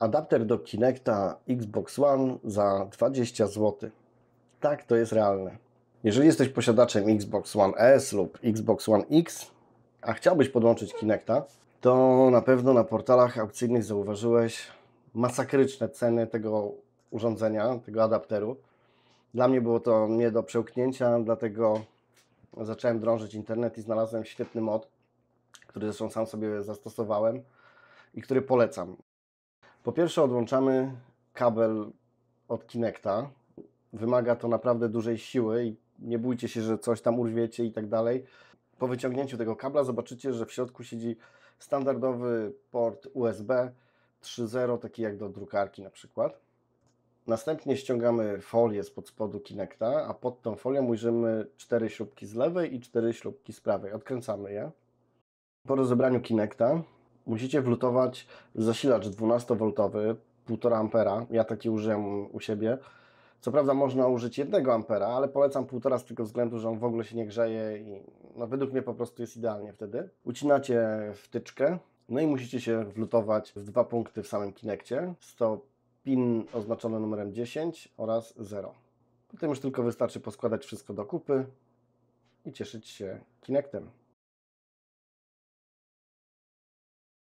Adapter do Kinecta Xbox One za 20 zł. Tak, to jest realne. Jeżeli jesteś posiadaczem Xbox One S lub Xbox One X, a chciałbyś podłączyć Kinecta, to na pewno na portalach aukcyjnych zauważyłeś masakryczne ceny tego urządzenia, tego adapteru. Dla mnie było to nie do przełknięcia, dlatego zacząłem drążyć internet i znalazłem świetny mod, który zresztą sam sobie zastosowałem i który polecam. Po pierwsze odłączamy kabel od Kinecta. Wymaga to naprawdę dużej siły i nie bójcie się, że coś tam urwiecie i tak dalej. Po wyciągnięciu tego kabla zobaczycie, że w środku siedzi standardowy port USB 3.0, taki jak do drukarki na przykład. Następnie ściągamy folię spod spodu Kinecta, a pod tą folią ujrzymy cztery śrubki z lewej i cztery śrubki z prawej. Odkręcamy je. Po rozebraniu Kinecta musicie wlutować zasilacz 12V 1,5 A. Ja taki użyłem u siebie. Co prawda można użyć 1 ampera, ale polecam 1,5 z tego względu, że on w ogóle się nie grzeje i no, według mnie po prostu jest idealnie wtedy. Ucinacie wtyczkę, no i musicie się wlutować w dwa punkty w samym Kinekcie. Jest to pin oznaczony numerem 10 oraz 0. Potem już tylko wystarczy poskładać wszystko do kupy i cieszyć się Kinectem.